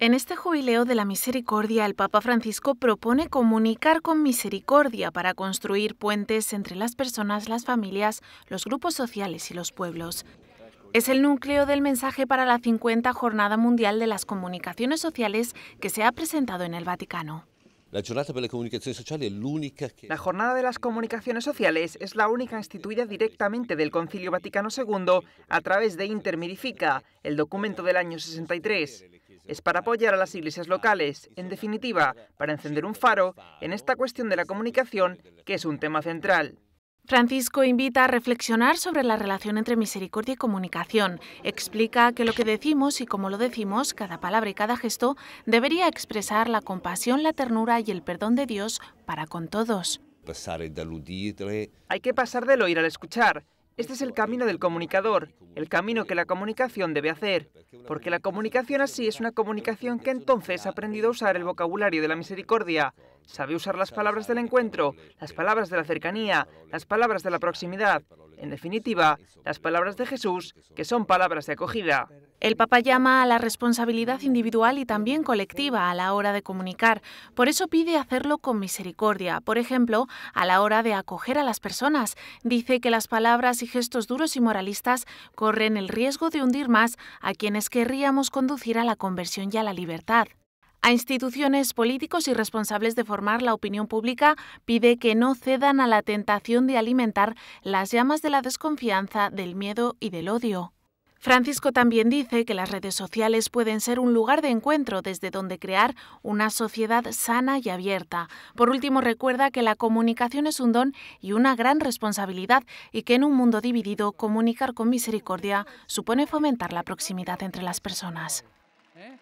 En este jubileo de la misericordia, el Papa Francisco propone comunicar con misericordia para construir puentes entre las personas, las familias, los grupos sociales y los pueblos. Es el núcleo del mensaje para la 50 Jornada Mundial de las Comunicaciones Sociales que se ha presentado en el Vaticano. La Jornada de las Comunicaciones Sociales es la única instituida directamente del Concilio Vaticano II a través de Intermirifica, el documento del año 63. Es para apoyar a las iglesias locales, en definitiva, para encender un faro en esta cuestión de la comunicación, que es un tema central. Francisco invita a reflexionar sobre la relación entre misericordia y comunicación. Explica que lo que decimos y cómo lo decimos, cada palabra y cada gesto, debería expresar la compasión, la ternura y el perdón de Dios para con todos. Hay que pasar del oír al escuchar. Este es el camino del comunicador, el camino que la comunicación debe hacer, porque la comunicación así es una comunicación que entonces ha aprendido a usar el vocabulario de la misericordia, Sabe usar las palabras del encuentro, las palabras de la cercanía, las palabras de la proximidad, en definitiva, las palabras de Jesús, que son palabras de acogida. El Papa llama a la responsabilidad individual y también colectiva a la hora de comunicar. Por eso pide hacerlo con misericordia. Por ejemplo, a la hora de acoger a las personas. Dice que las palabras y gestos duros y moralistas corren el riesgo de hundir más a quienes querríamos conducir a la conversión y a la libertad. A instituciones, políticos y responsables de formar la opinión pública pide que no cedan a la tentación de alimentar las llamas de la desconfianza, del miedo y del odio. Francisco también dice que las redes sociales pueden ser un lugar de encuentro desde donde crear una sociedad sana y abierta. Por último, recuerda que la comunicación es un don y una gran responsabilidad y que en un mundo dividido comunicar con misericordia supone fomentar la proximidad entre las personas. ¿Eh?